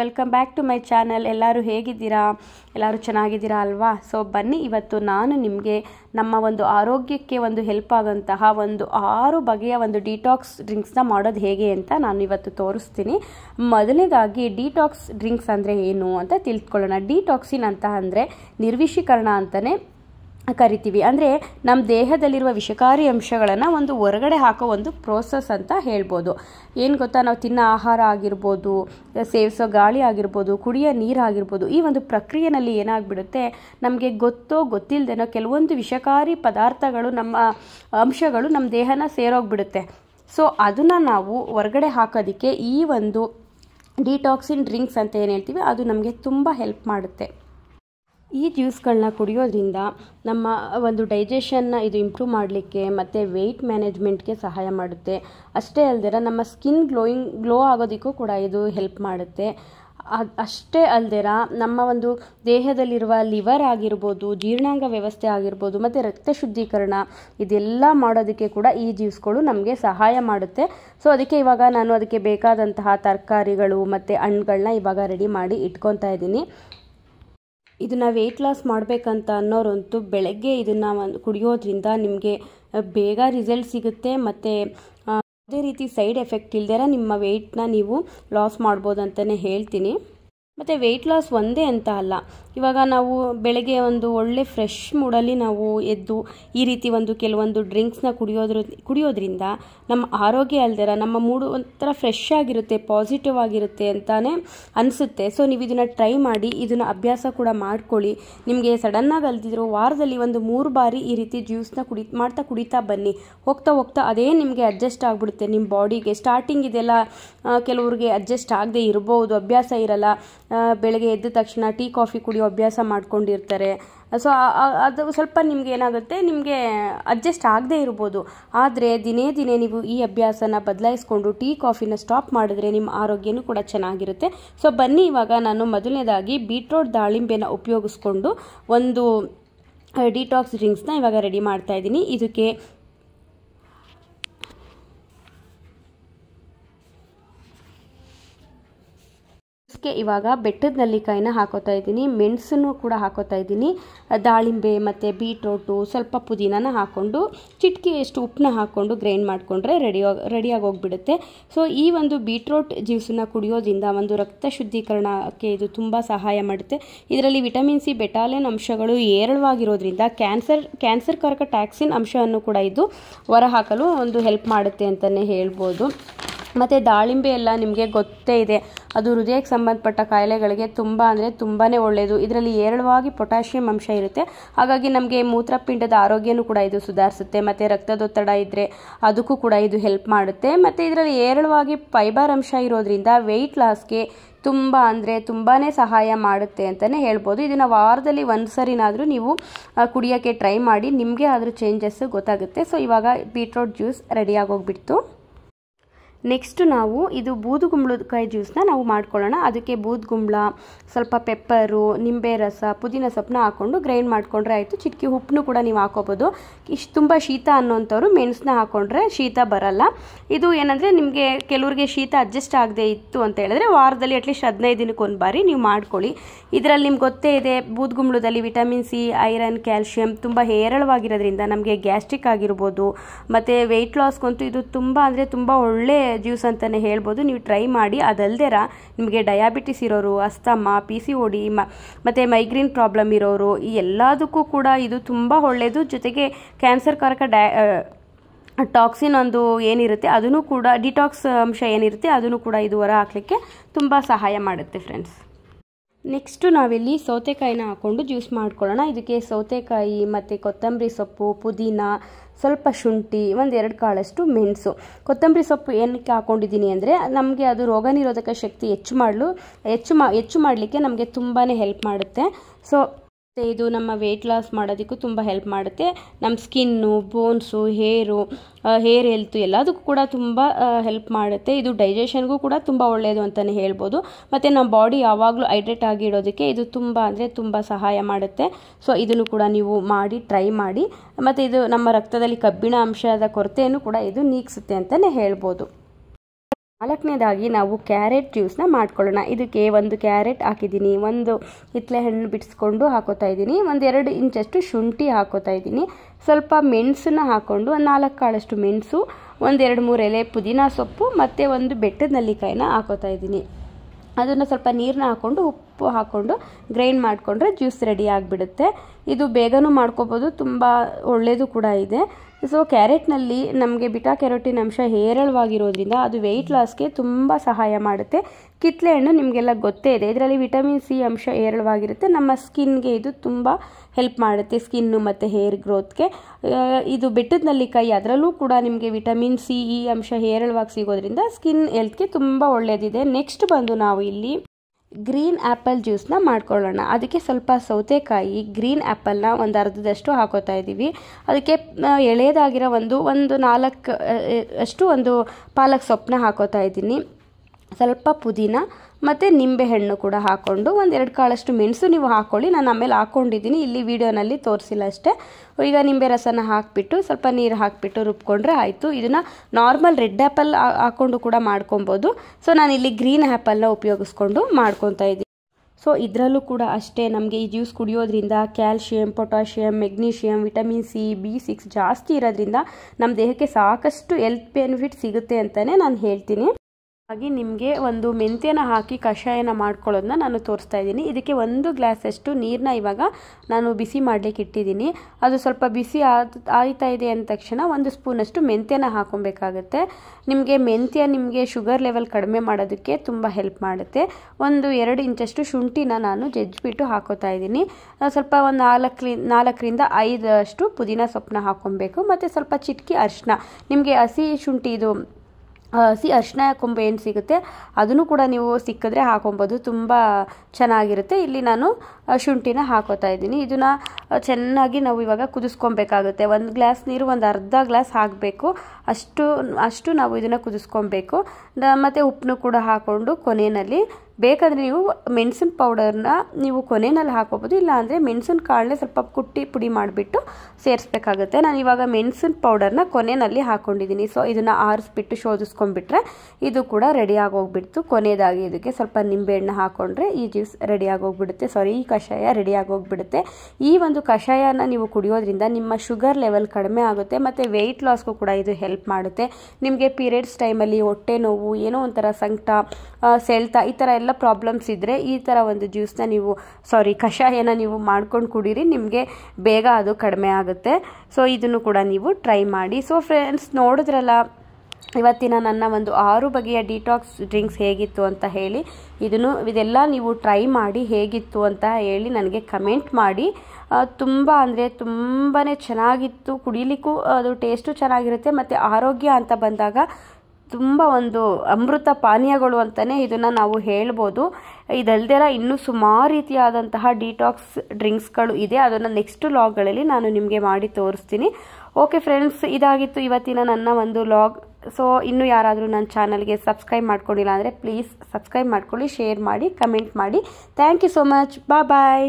welcome back to my channel ಎಲ್ಲರೂ ಹೇಗಿದ್ದೀರಾ ಎಲ್ಲರೂ ಚೆನ್ನಾಗಿದ್ದೀರಾ ಅಲ್ವಾ ಸೊ ಬನ್ನಿ ಇವತ್ತು ನಾನು ನಿಮಗೆ ನಮ್ಮ ಒಂದು ಆರೋಗ್ಯಕ್ಕೆ ಒಂದು ಹೆಲ್ಪ್ ಆಗೋಂತಹ ಒಂದು ಆರು ಬಗೆಯ ಒಂದು ಡಿಟಾಕ್ಸ್ ಡ್ರಿಂಕ್ಸ್ನ ಮಾಡೋದು ಹೇಗೆ ಅಂತ ನಾನು ಇವತ್ತು ತೋರಿಸ್ತೀನಿ ಮೊದಲನೇದಾಗಿ ಡಿಟಾಕ್ಸ್ ಡ್ರಿಂಕ್ಸ್ ಅಂದರೆ ಏನು ಅಂತ ತಿಳ್ಕೊಳ್ಳೋಣ ಡಿಟಾಕ್ಸಿನ್ ಅಂತ ಅಂದರೆ ನಿರ್ವಿಷೀಕರಣ ಅಂತಲೇ ಕರಿತೀವಿ ಅಂದರೆ ನಮ್ಮ ದೇಹದಲ್ಲಿರುವ ವಿಷಕಾರಿ ಅಂಶಗಳನ್ನು ಒಂದು ಹೊರಗಡೆ ಹಾಕೋ ಒಂದು ಪ್ರೋಸೆಸ್ ಅಂತ ಹೇಳ್ಬೋದು ಏನು ಗೊತ್ತಾ ನಾವು ತಿನ್ನೋ ಆಹಾರ ಆಗಿರ್ಬೋದು ಸೇವಿಸೋ ಗಾಳಿ ಆಗಿರ್ಬೋದು ಕುಡಿಯೋ ನೀರು ಆಗಿರ್ಬೋದು ಈ ಒಂದು ಪ್ರಕ್ರಿಯೆಯಲ್ಲಿ ಏನಾಗ್ಬಿಡುತ್ತೆ ನಮಗೆ ಗೊತ್ತೋ ಗೊತ್ತಿಲ್ಲದೇನೋ ಕೆಲವೊಂದು ವಿಷಕಾರಿ ಪದಾರ್ಥಗಳು ನಮ್ಮ ಅಂಶಗಳು ನಮ್ಮ ದೇಹನ ಸೇರೋಗ್ಬಿಡುತ್ತೆ ಸೊ ಅದನ್ನು ನಾವು ಹೊರಗಡೆ ಹಾಕೋದಕ್ಕೆ ಈ ಒಂದು ಡಿಟಾಕ್ಸಿನ್ ಡ್ರಿಂಕ್ಸ್ ಅಂತ ಏನು ಹೇಳ್ತೀವಿ ಅದು ನಮಗೆ ತುಂಬ ಹೆಲ್ಪ್ ಮಾಡುತ್ತೆ ಈ ಜ್ಯೂಸ್ಗಳನ್ನ ಕುಡಿಯೋದ್ರಿಂದ ನಮ್ಮ ಒಂದು ಡೈಜೆಷನ್ನ ಇದು ಇಂಪ್ರೂವ್ ಮಾಡಲಿಕ್ಕೆ ಮತ್ತು ವೆಯ್ಟ್ ಮ್ಯಾನೇಜ್ಮೆಂಟ್ಗೆ ಸಹಾಯ ಮಾಡುತ್ತೆ ಅಷ್ಟೇ ಅಲ್ಲದಿರ ನಮ್ಮ ಸ್ಕಿನ್ ಗ್ಲೋಯಿಂಗ್ ಗ್ಲೋ ಆಗೋದಕ್ಕೂ ಕೂಡ ಇದು ಹೆಲ್ಪ್ ಮಾಡುತ್ತೆ ಅಷ್ಟೇ ಅಲ್ದಿರ ನಮ್ಮ ಒಂದು ದೇಹದಲ್ಲಿರುವ ಲಿವರ್ ಆಗಿರ್ಬೋದು ಜೀರ್ಣಾಂಗ ವ್ಯವಸ್ಥೆ ಆಗಿರ್ಬೋದು ಮತ್ತು ರಕ್ತ ಶುದ್ಧೀಕರಣ ಇದೆಲ್ಲ ಮಾಡೋದಕ್ಕೆ ಕೂಡ ಈ ಜ್ಯೂಸ್ಗಳು ನಮಗೆ ಸಹಾಯ ಮಾಡುತ್ತೆ ಸೊ ಅದಕ್ಕೆ ಇವಾಗ ನಾನು ಅದಕ್ಕೆ ಬೇಕಾದಂತಹ ತರಕಾರಿಗಳು ಮತ್ತು ಹಣ್ಣುಗಳನ್ನ ಇವಾಗ ರೆಡಿ ಮಾಡಿ ಇಟ್ಕೊತಾ ಇದ್ದೀನಿ ಇದನ್ನ ವೆಯ್ಟ್ ಲಾಸ್ ಮಾಡಬೇಕಂತ ಅನ್ನೋರಂತೂ ಬೆಳಗ್ಗೆ ಇದನ್ನ ಒಂದು ಕುಡಿಯೋದ್ರಿಂದ ನಿಮಗೆ ಬೇಗ ರಿಸಲ್ಟ್ ಸಿಗುತ್ತೆ ಮತ್ತು ಯಾವುದೇ ರೀತಿ ಸೈಡ್ ಎಫೆಕ್ಟ್ ಇಲ್ದಿರ ನಿಮ್ಮ ವೆಯ್ಟ್ನ ನೀವು ಲಾಸ್ ಮಾಡ್ಬೋದು ಅಂತಲೇ ಹೇಳ್ತೀನಿ ಮತ್ತು ವೆಯ್ಟ್ ಲಾಸ್ ಒಂದೇ ಅಂತ ಅಲ್ಲ ಇವಾಗ ನಾವು ಬೆಳಗ್ಗೆ ಒಂದು ಒಳ್ಳೆ ಫ್ರೆಶ್ ಮೂಡಲ್ಲಿ ನಾವು ಎದ್ದು ಈ ರೀತಿ ಒಂದು ಕೆಲವೊಂದು ಡ್ರಿಂಕ್ಸ್ನ ಕುಡಿಯೋದ್ರ ಕುಡಿಯೋದ್ರಿಂದ ನಮ್ಮ ಆರೋಗ್ಯ ಅಲ್ದಿರ ನಮ್ಮ ಮೂಡ್ ಒಂಥರ ಫ್ರೆಶ್ ಆಗಿರುತ್ತೆ ಪಾಸಿಟಿವ್ ಆಗಿರುತ್ತೆ ಅಂತಲೇ ಅನಿಸುತ್ತೆ ಸೊ ನೀವು ಇದನ್ನು ಟ್ರೈ ಮಾಡಿ ಇದನ್ನು ಅಭ್ಯಾಸ ಕೂಡ ಮಾಡ್ಕೊಳ್ಳಿ ನಿಮಗೆ ಸಡನ್ನಾಗಿ ಅಲ್ದಿದ್ರು ವಾರದಲ್ಲಿ ಒಂದು ಮೂರು ಬಾರಿ ಈ ರೀತಿ ಜ್ಯೂಸ್ನ ಕುಡಿ ಮಾಡ್ತಾ ಕುಡಿತಾ ಬನ್ನಿ ಹೋಗ್ತಾ ಹೋಗ್ತಾ ಅದೇ ನಿಮಗೆ ಅಡ್ಜಸ್ಟ್ ಆಗಿಬಿಡುತ್ತೆ ನಿಮ್ಮ ಬಾಡಿಗೆ ಸ್ಟಾರ್ಟಿಂಗ್ ಇದೆಲ್ಲ ಕೆಲವ್ರಿಗೆ ಅಡ್ಜಸ್ಟ್ ಆಗದೆ ಇರ್ಬೋದು ಅಭ್ಯಾಸ ಇರಲ್ಲ ಬೆಳಗ್ಗೆ ಎದ್ದ ತಕ್ಷಣ ಟೀ ಕಾಫಿ ಕುಡಿಯೋ ಅಭ್ಯಾಸ ಮಾಡ್ಕೊಂಡಿರ್ತಾರೆ ಸೊ ಅದು ಸ್ವಲ್ಪ ನಿಮ್ಗೆ ಏನಾಗುತ್ತೆ ನಿಮಗೆ ಅಡ್ಜಸ್ಟ್ ಆಗದೇ ಇರ್ಬೋದು ಆದರೆ ದಿನೇ ದಿನೇ ನೀವು ಈ ಅಭ್ಯಾಸನ ಬದಲಾಯಿಸ್ಕೊಂಡು ಟೀ ಕಾಫಿನ ಸ್ಟಾಪ್ ಮಾಡಿದ್ರೆ ನಿಮ್ಮ ಆರೋಗ್ಯನೂ ಕೂಡ ಚೆನ್ನಾಗಿರುತ್ತೆ ಸೊ ಬನ್ನಿ ಇವಾಗ ನಾನು ಮೊದಲನೇದಾಗಿ ಬೀಟ್ರೋಟ್ ದಾಳಿಂಬೆನ ಉಪಯೋಗಿಸ್ಕೊಂಡು ಒಂದು ಡಿಟಾಕ್ಸ್ ಡ್ರಿಂಕ್ಸ್ನ ಇವಾಗ ರೆಡಿ ಮಾಡ್ತಾ ಇದ್ದೀನಿ ಇದಕ್ಕೆ ಮಿಕ್ಸ್ಗೆ ಇವಾಗ ಬೆಟ್ಟದ ನೆಲ್ಲಿಕಾಯಿನ ಹಾಕೋತಾ ಇದ್ದೀನಿ ಮೆಣಸನ್ನು ಕೂಡ ಹಾಕೋತಾ ಇದ್ದೀನಿ ದಾಳಿಂಬೆ ಮತ್ತು ಬೀಟ್ರೋಟು ಸ್ವಲ್ಪ ಪುದೀನಾನ ಹಾಕ್ಕೊಂಡು ಎಷ್ಟು ಉಪ್ಪನ್ನ ಹಾಕ್ಕೊಂಡು ಗ್ರೈಂಡ್ ಮಾಡಿಕೊಂಡ್ರೆ ರೆಡಿ ರೆಡಿಯಾಗಿ ಹೋಗ್ಬಿಡುತ್ತೆ ಸೊ ಈ ಒಂದು ಬೀಟ್ರೋಟ್ ಜ್ಯೂಸನ್ನು ಕುಡಿಯೋದ್ರಿಂದ ಒಂದು ರಕ್ತ ಶುದ್ಧೀಕರಣಕ್ಕೆ ಇದು ತುಂಬ ಸಹಾಯ ಮಾಡುತ್ತೆ ಇದರಲ್ಲಿ ವಿಟಮಿನ್ ಸಿ ಬೆಟಾಲಿಯನ್ ಅಂಶಗಳು ಏರಳವಾಗಿರೋದ್ರಿಂದ ಕ್ಯಾನ್ಸರ್ ಕ್ಯಾನ್ಸರ್ಕಾರಕ ಟ್ಯಾಕ್ಸಿನ್ ಅಂಶವನ್ನು ಕೂಡ ಇದು ಹೊರಹಾಕಲು ಒಂದು ಹೆಲ್ಪ್ ಮಾಡುತ್ತೆ ಅಂತಲೇ ಹೇಳ್ಬೋದು ಮತ್ತು ದಾಳಿಂಬೆ ಎಲ್ಲ ನಿಮಗೆ ಗೊತ್ತೇ ಇದೆ ಅದು ಹೃದಯಕ್ಕೆ ಸಂಬಂಧಪಟ್ಟ ಕಾಯಿಲೆಗಳಿಗೆ ತುಂಬ ಅಂದರೆ ತುಂಬಾ ಒಳ್ಳೆಯದು ಇದರಲ್ಲಿ ಹೇರಳವಾಗಿ ಪೊಟ್ಯಾಷಿಯಂ ಅಂಶ ಇರುತ್ತೆ ಹಾಗಾಗಿ ನಮಗೆ ಮೂತ್ರಪಿಂಡದ ಆರೋಗ್ಯನೂ ಕೂಡ ಇದು ಸುಧಾರಿಸುತ್ತೆ ಮತ್ತು ರಕ್ತದೊತ್ತಡ ಇದ್ದರೆ ಅದಕ್ಕೂ ಕೂಡ ಇದು ಹೆಲ್ಪ್ ಮಾಡುತ್ತೆ ಮತ್ತು ಇದರಲ್ಲಿ ಹೇರಳವಾಗಿ ಫೈಬರ್ ಅಂಶ ಇರೋದ್ರಿಂದ ವೆಯ್ಟ್ ಲಾಸ್ಗೆ ತುಂಬ ಅಂದರೆ ತುಂಬಾ ಸಹಾಯ ಮಾಡುತ್ತೆ ಅಂತಲೇ ಹೇಳ್ಬೋದು ಇದನ್ನು ವಾರದಲ್ಲಿ ಒಂದು ಸರಿನಾದರೂ ನೀವು ಕುಡಿಯೋಕ್ಕೆ ಟ್ರೈ ಮಾಡಿ ನಿಮಗೆ ಆದರೂ ಚೇಂಜಸ್ಸು ಗೊತ್ತಾಗುತ್ತೆ ಸೊ ಇವಾಗ ಬೀಟ್ರೋಟ್ ಜ್ಯೂಸ್ ರೆಡಿಯಾಗಿ ಹೋಗ್ಬಿಡ್ತು ನೆಕ್ಸ್ಟ್ ನಾವು ಇದು ಬೂದುಗುಂಬಳಕಾಯಿ ಜ್ಯೂಸ್ನ ನಾವು ಮಾಡ್ಕೊಳ್ಳೋಣ ಅದಕ್ಕೆ ಬೂದುಗುಂಬಳ ಸ್ವಲ್ಪ ಪೆಪ್ಪರು ನಿಂಬೆ ರಸ ಪುದೀನ ಸೊಪ್ಪನ್ನ ಹಾಕ್ಕೊಂಡು ಗ್ರೈಂಡ್ ಮಾಡಿಕೊಂಡ್ರೆ ಆಯಿತು ಚಿಟಕಿ ಉಪ್ಪನ್ನು ಕೂಡ ನೀವು ಹಾಕೋಬೋದು ಇಷ್ಟು ತುಂಬ ಶೀತ ಅನ್ನೋಂಥವ್ರು ಮೆಣಸನ್ನ ಹಾಕ್ಕೊಂಡ್ರೆ ಶೀತ ಬರಲ್ಲ ಇದು ಏನಂದರೆ ನಿಮಗೆ ಕೆಲವ್ರಿಗೆ ಶೀತ ಅಡ್ಜಸ್ಟ್ ಆಗದೆ ಇತ್ತು ಅಂತ ಹೇಳಿದ್ರೆ ವಾರದಲ್ಲಿ ಅಟ್ಲೀಸ್ಟ್ ಹದಿನೈದು ದಿನಕ್ಕೆ ಒಂದು ಬಾರಿ ನೀವು ಮಾಡ್ಕೊಳ್ಳಿ ಇದರಲ್ಲಿ ನಿಮ್ಗೆ ಗೊತ್ತೇ ಇದೆ ಬೂದುಗುಂಬಳದಲ್ಲಿ ವಿಟಮಿನ್ ಸಿ ಐರನ್ ಕ್ಯಾಲ್ಶಿಯಂ ತುಂಬ ಹೇರಳವಾಗಿರೋದ್ರಿಂದ ನಮಗೆ ಗ್ಯಾಸ್ಟ್ರಿಕ್ ಆಗಿರ್ಬೋದು ಮತ್ತು ವೆಯ್ಟ್ ಲಾಸ್ಗಂತೂ ಇದು ತುಂಬ ಅಂದರೆ ತುಂಬ ಒಳ್ಳೆಯ ಜ್ಯೂಸ್ ಅಂತಲೇ ಹೇಳ್ಬೋದು ನೀವು ಟ್ರೈ ಮಾಡಿ ಅದಲ್ದೇರ ನಿಮಗೆ ಡಯಾಬಿಟಿಸ್ ಇರೋರು ಅಸ್ತಮ ಪಿ ಸಿ ಓಡಿ ಮ ಮತ್ತು ಮೈಗ್ರೇನ್ ಪ್ರಾಬ್ಲಮ್ ಇರೋರು ಈ ಎಲ್ಲದಕ್ಕೂ ಕೂಡ ಇದು ತುಂಬ ಒಳ್ಳೆಯದು ಜೊತೆಗೆ ಕ್ಯಾನ್ಸರ್ ಕಾರಕ ಟಾಕ್ಸಿನ್ ಒಂದು ಏನಿರುತ್ತೆ ಅದನ್ನು ಕೂಡ ಡಿಟಾಕ್ಸ್ ಅಂಶ ಏನಿರುತ್ತೆ ಅದನ್ನು ಕೂಡ ಇದು ಹೊರ ಹಾಕಲಿಕ್ಕೆ ತುಂಬ ಸಹಾಯ ಮಾಡುತ್ತೆ ಫ್ರೆಂಡ್ಸ್ ನೆಕ್ಸ್ಟು ನಾವಿಲ್ಲಿ ಸೌತೆಕಾಯಿನ ಹಾಕ್ಕೊಂಡು ಜ್ಯೂಸ್ ಮಾಡ್ಕೊಳ್ಳೋಣ ಇದಕ್ಕೆ ಸೌತೆಕಾಯಿ ಮತ್ತು ಕೊತ್ತಂಬರಿ ಸೊಪ್ಪು ಪುದೀನ ಸ್ವಲ್ಪ ಶುಂಠಿ ಒಂದು ಎರಡು ಕಾಳಷ್ಟು ಮೆಣಸು ಕೊತ್ತಂಬರಿ ಸೊಪ್ಪು ಏನಕ್ಕೆ ಹಾಕೊಂಡಿದ್ದೀನಿ ಅಂದರೆ ನಮಗೆ ಅದು ರೋಗ ನಿರೋಧಕ ಶಕ್ತಿ ಹೆಚ್ಚು ಮಾಡಲು ಹೆಚ್ಚು ಮಾ ಹೆಚ್ಚು ಮಾಡಲಿಕ್ಕೆ ನಮಗೆ ತುಂಬಾ ಹೆಲ್ಪ್ ಮಾಡುತ್ತೆ ಸೊ ಮತ್ತು ಇದು ನಮ್ಮ ವೆಯ್ಟ್ ಲಾಸ್ ಮಾಡೋದಕ್ಕೂ ತುಂಬ ಹೆಲ್ಪ್ ಮಾಡುತ್ತೆ ನಮ್ಮ skin bones hair hair health ಎಲ್ಲದಕ್ಕೂ ಕೂಡ ತುಂಬ ಹೆಲ್ಪ್ ಮಾಡುತ್ತೆ ಇದು ಡೈಜೆಷನ್ಗೂ ಕೂಡ ತುಂಬ ಒಳ್ಳೆಯದು ಅಂತಲೇ ಹೇಳ್ಬೋದು ಮತ್ತು ನಮ್ಮ ಬಾಡಿ ಯಾವಾಗಲೂ ಹೈಡ್ರೇಟ್ ಆಗಿಡೋದಕ್ಕೆ ಇದು ತುಂಬ ಅಂದರೆ ತುಂಬ ಸಹಾಯ ಮಾಡುತ್ತೆ ಸೊ ಇದನ್ನು ಕೂಡ ನೀವು ಮಾಡಿ ಟ್ರೈ ಮಾಡಿ ಮತ್ತು ಇದು ನಮ್ಮ ರಕ್ತದಲ್ಲಿ ಕಬ್ಬಿಣ ಅಂಶದ ಕೊರತೆಯನ್ನು ಕೂಡ ಇದು ನೀಗಿಸುತ್ತೆ ಅಂತಲೇ ಹೇಳ್ಬೋದು ನಾಲ್ಕನೇದಾಗಿ ನಾವು ಕ್ಯಾರೆಟ್ ಜ್ಯೂಸನ್ನ ಮಾಡ್ಕೊಳ್ಳೋಣ ಇದಕ್ಕೆ ಒಂದು ಕ್ಯಾರೆಟ್ ಹಾಕಿದ್ದೀನಿ ಒಂದು ಹಿತ್ತಲೆ ಹಣ್ಣು ಬಿಡಿಸ್ಕೊಂಡು ಹಾಕೋತಾ ಇದ್ದೀನಿ ಒಂದು ಎರಡು ಇಂಚಷ್ಟು ಶುಂಠಿ ಹಾಕೋತಾ ಇದ್ದೀನಿ ಸ್ವಲ್ಪ ಮೆಣಸನ್ನು ಹಾಕ್ಕೊಂಡು ಒಂದು ನಾಲ್ಕು ಕಾಳಷ್ಟು ಮೆಣಸು ಒಂದೆರಡು ಮೂರು ಎಲೆ ಪುದೀನ ಸೊಪ್ಪು ಮತ್ತು ಒಂದು ಬೆಟ್ಟದ ನಲ್ಲಿಕಾಯಿನ ಹಾಕೋತಾ ಇದ್ದೀನಿ ಅದನ್ನು ಸ್ವಲ್ಪ ನೀರನ್ನ ಹಾಕ್ಕೊಂಡು ಉಪ್ಪು ಉಪ್ಪು ಹಾಕ್ಕೊಂಡು ಗ್ರೈಂಡ್ ಮಾಡಿಕೊಂಡ್ರೆ ಜ್ಯೂಸ್ ರೆಡಿ ಆಗಿಬಿಡುತ್ತೆ ಇದು ಬೇಗನೂ ಮಾಡ್ಕೋಬೋದು ತುಂಬ ಒಳ್ಳೆಯದು ಕೂಡ ಇದೆ ಸೊ ಕ್ಯಾರೆಟ್ನಲ್ಲಿ ನಮಗೆ ಬಿಟಾ ಕ್ಯಾರೋಟಿನ್ ಅಂಶ ಹೇರಳವಾಗಿರೋದ್ರಿಂದ ಅದು ವೆಯ್ಟ್ ಲಾಸ್ಗೆ ತುಂಬ ಸಹಾಯ ಮಾಡುತ್ತೆ ಕಿತ್ಲೆ ಹಣ್ಣು ನಿಮಗೆಲ್ಲ ಗೊತ್ತೇ ಇದೆ ಇದರಲ್ಲಿ ವಿಟಮಿನ್ ಸಿ ಅಂಶ ಹೇರಳವಾಗಿರುತ್ತೆ ನಮ್ಮ ಸ್ಕಿನ್ಗೆ ಇದು ತುಂಬ ಹೆಲ್ಪ್ ಮಾಡುತ್ತೆ ಸ್ಕಿನ್ನು ಮತ್ತು ಹೇರ್ ಗ್ರೋತ್ಗೆ ಇದು ಬೆಟ್ಟದ ನಲ್ಲಿಕಾಯಿ ಅದರಲ್ಲೂ ಕೂಡ ನಿಮಗೆ ವಿಟಮಿನ್ ಸಿ ಈ ಅಂಶ ಹೇರಳವಾಗಿ ಸಿಗೋದ್ರಿಂದ ಸ್ಕಿನ್ ಹೆಲ್ತ್ಗೆ ತುಂಬ ಒಳ್ಳೆಯದಿದೆ ನೆಕ್ಸ್ಟ್ ಬಂದು ನಾವು ಇಲ್ಲಿ ಗ್ರೀನ್ ಆ್ಯಪಲ್ ಜ್ಯೂಸನ್ನ ಮಾಡ್ಕೊಳ್ಳೋಣ ಅದಕ್ಕೆ ಸ್ವಲ್ಪ ಸೌತೆಕಾಯಿ ಗ್ರೀನ್ ಆ್ಯಪಲ್ನ ಒಂದು ಅರ್ಧದಷ್ಟು ಹಾಕೋತಾ ಇದ್ದೀವಿ ಅದಕ್ಕೆ ಎಳೆಯದಾಗಿರೋ ಒಂದು ಒಂದು ನಾಲ್ಕು ಅಷ್ಟು ಒಂದು ಪಾಲಕ್ ಸೊಪ್ಪನ್ನ ಹಾಕೋತಾ ಇದ್ದೀನಿ ಸ್ವಲ್ಪ ಪುದೀನ ಮತ್ತು ನಿಂಬೆಹಣ್ಣು ಕೂಡ ಹಾಕ್ಕೊಂಡು ಒಂದೆರಡು ಕಾಳಷ್ಟು ಮೆಣಸು ನೀವು ಹಾಕ್ಕೊಳ್ಳಿ ನಾನು ಆಮೇಲೆ ಹಾಕ್ಕೊಂಡಿದ್ದೀನಿ ಇಲ್ಲಿ ವೀಡಿಯೋನಲ್ಲಿ ತೋರಿಸಿಲ್ಲ ಅಷ್ಟೇ ಈಗ ನಿಂಬೆ ರಸನ ಹಾಕಿಬಿಟ್ಟು ಸ್ವಲ್ಪ ನೀರು ಹಾಕಿಬಿಟ್ಟು ರುಬ್ಕೊಂಡ್ರೆ ಆಯಿತು ಇದನ್ನು ನಾರ್ಮಲ್ ರೆಡ್ ಆ್ಯಪಲ್ ಹಾಕ್ಕೊಂಡು ಕೂಡ ಮಾಡ್ಕೊಬೋದು ಸೊ ನಾನು ಇಲ್ಲಿ ಗ್ರೀನ್ ಆ್ಯಪಲ್ನ ಉಪಯೋಗಿಸ್ಕೊಂಡು ಮಾಡ್ಕೊತಾ ಇದ್ದೀನಿ ಸೊ ಇದರಲ್ಲೂ ಕೂಡ ಅಷ್ಟೇ ನಮಗೆ ಈ ಜ್ಯೂಸ್ ಕುಡಿಯೋದ್ರಿಂದ calcium potassium magnesium vitamin C B six ಜಾಸ್ತಿ ಇರೋದ್ರಿಂದ ನಮ್ಮ ದೇಹಕ್ಕೆ ಸಾಕಷ್ಟು ಹೆಲ್ತ್ ಬೆನಿಫಿಟ್ ಸಿಗುತ್ತೆ ಅಂತಲೇ ನಾನು ಹೇಳ್ತೀನಿ ಹಾಗೆ ನಿಮಗೆ ಒಂದು ಮೆಂತ್ಯನ ಹಾಕಿ ಕಷಾಯನ ಮಾಡ್ಕೊಳ್ಳೋದನ್ನ ನಾನು ತೋರಿಸ್ತಾ ಇದ್ದೀನಿ ಇದಕ್ಕೆ ಒಂದು ಗ್ಲಾಸಷ್ಟು ನೀರನ್ನ ಇವಾಗ ನಾನು ಬಿಸಿ ಮಾಡಲಿಕ್ಕೆ ಇಟ್ಟಿದ್ದೀನಿ ಅದು ಸ್ವಲ್ಪ ಬಿಸಿ ಆಯ್ತಾ ಇದೆ ಅಂದ ತಕ್ಷಣ ಒಂದು ಸ್ಪೂನಷ್ಟು ಮೆಂತ್ಯನ ಹಾಕೊಬೇಕಾಗತ್ತೆ ನಿಮಗೆ ಮೆಂತ್ಯ ನಿಮಗೆ ಶುಗರ್ ಲೆವೆಲ್ ಕಡಿಮೆ ಮಾಡೋದಕ್ಕೆ ತುಂಬ ಹೆಲ್ಪ್ ಮಾಡುತ್ತೆ ಒಂದು ಎರಡು ಇಂಚಷ್ಟು ಶುಂಠಿನ ನಾನು ಜಜ್ಜಿಬಿಟ್ಟು ಹಾಕೋತಾ ಇದ್ದೀನಿ ಸ್ವಲ್ಪ ಒಂದು ನಾಲ್ಕರಿ ನಾಲ್ಕರಿಂದ ಐದಷ್ಟು ಪುದೀನ ಸೊಪ್ಪನ್ನ ಹಾಕೊಬೇಕು ಮತ್ತು ಸ್ವಲ್ಪ ಚಿಟ್ಕಿ ಅರಿಶಿನ ನಿಮಗೆ ಹಸಿ ಶುಂಠಿ ಇದು ಸಿ ಅರಿಶಿನ ಕೊಂಬೆ ಏನು ಸಿಗುತ್ತೆ ಅದನ್ನು ಕೂಡ ನೀವು ಸಿಕ್ಕಿದ್ರೆ ಹಾಕೊಬೋದು ತುಂಬ ಚೆನ್ನಾಗಿರುತ್ತೆ ಇಲ್ಲಿ ನಾನು ಶುಂಠಿನ ಹಾಕೋತಾ ಇದ್ದೀನಿ ಇದನ್ನು ಚೆನ್ನಾಗಿ ನಾವು ಇವಾಗ ಕುದಿಸ್ಕೊಬೇಕಾಗುತ್ತೆ ಒಂದು ಗ್ಲಾಸ್ ನೀರು ಒಂದು ಅರ್ಧ ಗ್ಲಾಸ್ ಹಾಕಬೇಕು ಅಷ್ಟು ಅಷ್ಟು ನಾವು ಇದನ್ನು ಕುದಿಸ್ಕೊಬೇಕು ಮತ್ತು ಉಪ್ಪನ್ನು ಕೂಡ ಹಾಕ್ಕೊಂಡು ಕೊನೆಯಲ್ಲಿ ಬೇಕಾದರೆ ನೀವು ಮೆಣಸಿನ ಪೌಡರ್ನ ನೀವು ಕೊನೆಯಲ್ಲಿ ಹಾಕೋಬೋದು ಇಲ್ಲಾಂದರೆ ಮೆಣಸಿನ ಕಾಳನ್ನೇ ಸ್ವಲ್ಪ ಕುಟ್ಟಿ ಪುಡಿ ಮಾಡಿಬಿಟ್ಟು ಸೇರಿಸ್ಬೇಕಾಗುತ್ತೆ ನಾನು ಇವಾಗ ಮೆಣಸಿನ ಪೌಡರ್ನ ಕೊನೆಯಲ್ಲಿ ಹಾಕ್ಕೊಂಡಿದ್ದೀನಿ ಸೊ ಇದನ್ನು ಆರಿಸ್ಬಿಟ್ಟು ಶೋಧಿಸ್ಕೊಂಡ್ಬಿಟ್ರೆ ಇದು ಕೂಡ ರೆಡಿಯಾಗಿ ಹೋಗ್ಬಿಡ್ತು ಕೊನೆಯದಾಗಿ ಇದಕ್ಕೆ ಸ್ವಲ್ಪ ನಿಂಬೆಹಣ್ಣು ಹಾಕ್ಕೊಂಡ್ರೆ ಈ ಜ್ಯೂಸ್ ರೆಡಿಯಾಗಿ ಹೋಗ್ಬಿಡುತ್ತೆ ಸಾರಿ ಈ ಕಷಾಯ ರೆಡಿಯಾಗಿ ಹೋಗ್ಬಿಡುತ್ತೆ ಈ ಒಂದು ಕಷಾಯನ ನೀವು ಕುಡಿಯೋದ್ರಿಂದ ನಿಮ್ಮ ಶುಗರ್ ಲೆವೆಲ್ ಕಡಿಮೆ ಆಗುತ್ತೆ ಮತ್ತು ವೆಯ್ಟ್ ಲಾಸ್ಗೂ ಕೂಡ ಇದು ಹೆಲ್ಪ್ ಮಾಡುತ್ತೆ ನಿಮಗೆ ಪೀರಿಯಡ್ಸ್ ಟೈಮಲ್ಲಿ ಹೊಟ್ಟೆ ನೋವು ಏನೋ ಒಂಥರ ಸಂಕಟ ಸೆಳ್ತ ಈ ಥರ ಎಲ್ಲ ಎಲ್ಲ ಪ್ರಾಬ್ಲಮ್ಸ್ ಇದ್ದರೆ ಈ ಥರ ಒಂದು ಜ್ಯೂಸ್ನ ನೀವು ಸಾರಿ ಕಷಾಯನ ನೀವು ಮಾಡ್ಕೊಂಡು ಕುಡೀರಿ ನಿಮಗೆ ಬೇಗ ಅದು ಕಡಿಮೆ ಆಗುತ್ತೆ ಸೊ ಇದನ್ನು ಕೂಡ ನೀವು ಟ್ರೈ ಮಾಡಿ ಸೊ ಫ್ರೆಂಡ್ಸ್ ನೋಡಿದ್ರಲ್ಲ ಇವತ್ತಿನ ನನ್ನ ಒಂದು ಆರು ಬಗೆಯ ಡಿಟಾಕ್ಸ್ ಡ್ರಿಂಕ್ಸ್ ಹೇಗಿತ್ತು ಅಂತ ಹೇಳಿ ಇದನ್ನು ಇದೆಲ್ಲ ನೀವು ಟ್ರೈ ಮಾಡಿ ಹೇಗಿತ್ತು ಅಂತ ಹೇಳಿ ನನಗೆ ಕಮೆಂಟ್ ಮಾಡಿ ತುಂಬ ಅಂದರೆ ತುಂಬಾ ಚೆನ್ನಾಗಿತ್ತು ಕುಡಿಲಿಕ್ಕೂ ಅದು ಟೇಸ್ಟು ಚೆನ್ನಾಗಿರುತ್ತೆ ಮತ್ತು ಆರೋಗ್ಯ ಅಂತ ಬಂದಾಗ ತುಂಬ ಒಂದು ಅಮೃತ ಪಾನೀಯಗಳು ಅಂತಲೇ ಇದನ್ನು ನಾವು ಹೇಳ್ಬೋದು ಇದಲ್ದೆಲ್ಲ ಇನ್ನೂ ಸುಮಾರು ರೀತಿಯಾದಂತಹ ಡಿಟಾಕ್ಸ್ ಡ್ರಿಂಕ್ಸ್ಗಳು ಇದೆ ಅದನ್ನು ನೆಕ್ಸ್ಟ್ ಲಾಗ್ಗಳಲ್ಲಿ ನಾನು ನಿಮಗೆ ಮಾಡಿ ತೋರಿಸ್ತೀನಿ ಓಕೆ ಫ್ರೆಂಡ್ಸ್ ಇದಾಗಿತ್ತು ಇವತ್ತಿನ ನನ್ನ ಒಂದು ಲಾಗ್ ಸೊ ಇನ್ನು ಯಾರಾದರೂ ನನ್ನ ಚಾನಲ್ಗೆ ಸಬ್ಸ್ಕ್ರೈಬ್ ಮಾಡ್ಕೊಂಡಿಲ್ಲ ಅಂದರೆ ಪ್ಲೀಸ್ ಸಬ್ಸ್ಕ್ರೈಬ್ ಮಾಡ್ಕೊಳ್ಳಿ ಶೇರ್ ಮಾಡಿ ಕಮೆಂಟ್ ಮಾಡಿ thank you so much bye bye